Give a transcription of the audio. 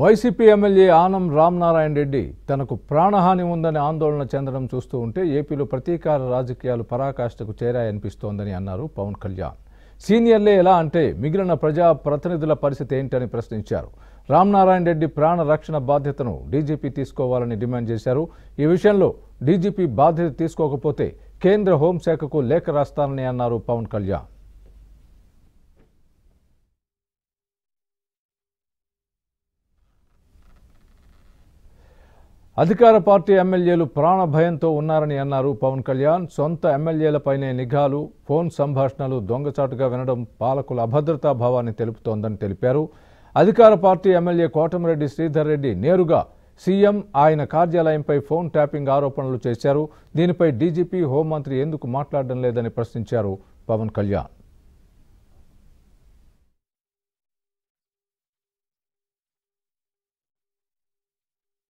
YCP MLA Anam Ramnarayana Reddy తనకు ప్రాణహాని ఉందని ఆందోళన చెందడం చూస్తూ ఉంటే ఏపీలో ప్రతీకార రాజకీయాలు పరాకాష్ఠకు చేరాయనిపిస్తోందని అన్నారు పవన్ కళ్యాణ్ సీనియర్లే ఎలా అంటే మిగిలిన ప్రజా ప్రతినిధుల పరిస్థితి ఏంటని ప్రశ్నించారు రామ్నారాయణ రెడ్డి ప్రాణ రక్షణ బాధ్యతను డీజీపీ తీసుకోవాలని డిమాండ్ చేశారు ఈ విషయంలో డీజీపీ బాధ్యత తీసుకోకపోతే కేంద్ర హోంశాఖకు లేఖ రాస్తానని అన్నారు పవన్ కళ్యాణ్ అధికార పార్టీ ఎమ్మెల్యేలు ప్రాణభయంతో ఉన్నారని అన్నారు పవన్ కళ్యాణ్ సొంత ఎమ్మెల్యేలపైనే నిఘాలు ఫోన్ సంభాషణలు దొంగచాటుగా వినడం పాలకుల అభద్రతా భావాన్ని తెలుపుతోందని తెలిపారు అధికార పార్టీ ఎమ్మెల్యే కోటమిరెడ్డి శ్రీధర్ రెడ్డి నేరుగా సీఎం ఆయన కార్యాలయంపై ఫోన్ ట్యాపింగ్ ఆరోపణలు చేశారు దీనిపై డీజీపీ హోంమంత్రి ఎందుకు మాట్లాడడం లేదని ప్రశ్నించారు పవన్ కళ్యాణ్